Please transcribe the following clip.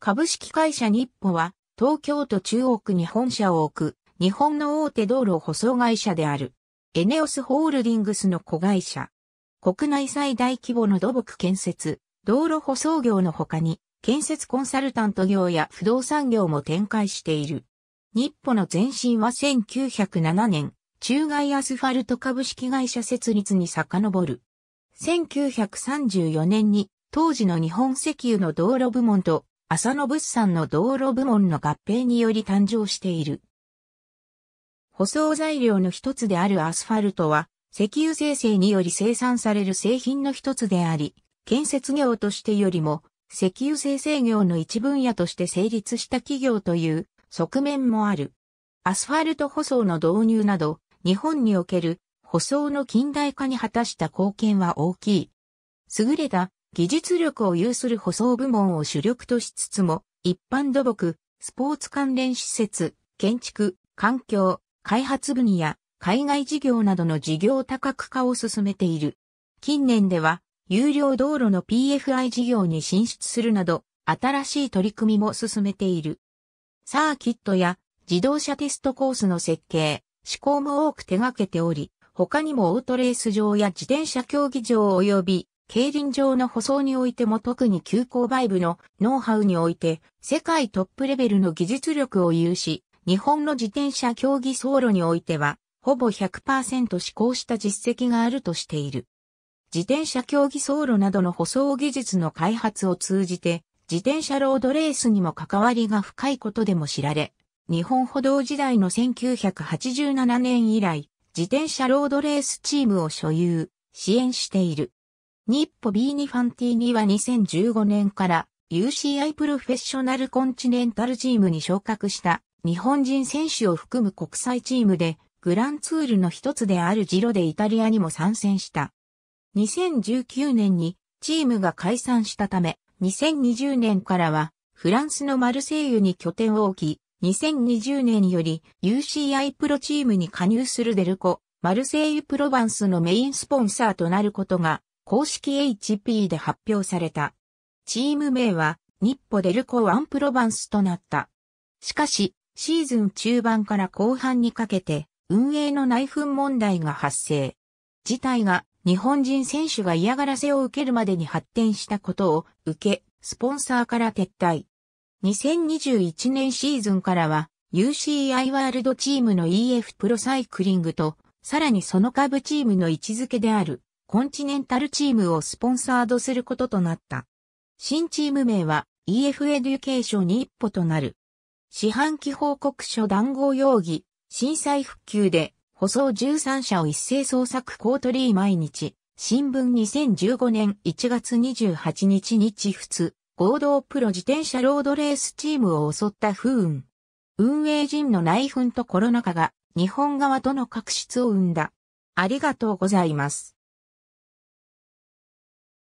株式会社日歩は、東京都中央区に本社を置く、日本の大手道路舗装会社である。エネオスホールディングスの子会社。国内最大規模の土木建設、道路舗装業の他に、建設コンサルタント業や不動産業も展開している。日歩の前身は1907年、中外アスファルト株式会社設立に遡る。1934年に、当時の日本石油の道路部門と浅野物産の道路部門の合併により誕生している。舗装材料の一つであるアスファルトは、石油生成により生産される製品の一つであり、建設業としてよりも、石油生成業の一分野として成立した企業という側面もある。アスファルト舗装の導入など、日本における舗装の近代化に果たした貢献は大きい。優れた技術力を有する舗装部門を主力としつつも、一般土木、スポーツ関連施設、建築、環境、開発分野、海外事業などの事業多角化を進めている。近年では、有料道路の PFI 事業に進出するなど、新しい取り組みも進めている。サーキットや自動車テストコースの設計、施工も多く手掛けており、他にもオートレース場や自転車競技場及び競輪場の舗装においても特に急行バイブのノウハウにおいて世界トップレベルの技術力を有し、日本の自転車競技走路においては、ほぼ100%施行した実績があるとしている。自転車競技走路などの舗装技術の開発を通じて、自転車ロードレースにも関わりが深いことでも知られ、日本歩道時代の1987年以来、自転車ロードレースチームを所有、支援している。日歩 B2 ファンティーニは2015年から UCI プロフェッショナルコンチネンタルチームに昇格した日本人選手を含む国際チームでグランツールの一つであるジロでイタリアにも参戦した。2019年にチームが解散したため2020年からはフランスのマルセイユに拠点を置き2020年より UCI プロチームに加入するデルコ、マルセイユプロバンスのメインスポンサーとなることが公式 HP で発表された。チーム名は、ニッポデルコ・ワンプロバンスとなった。しかし、シーズン中盤から後半にかけて、運営の内紛問題が発生。事態が日本人選手が嫌がらせを受けるまでに発展したことを受け、スポンサーから撤退。2021年シーズンからは UCI ワールドチームの EF プロサイクリングと、さらにその下部チームの位置づけであるコンチネンタルチームをスポンサードすることとなった。新チーム名は EF エデュケーションに一歩となる。四半期報告書談合容疑、震災復旧で、舗装13社を一斉捜索コートリー毎日、新聞2015年1月28日日仏、合同プロ自転車ロードレースチームを襲った不運。運営陣の内紛とコロナ禍が日本側との確執を生んだ。ありがとうございます。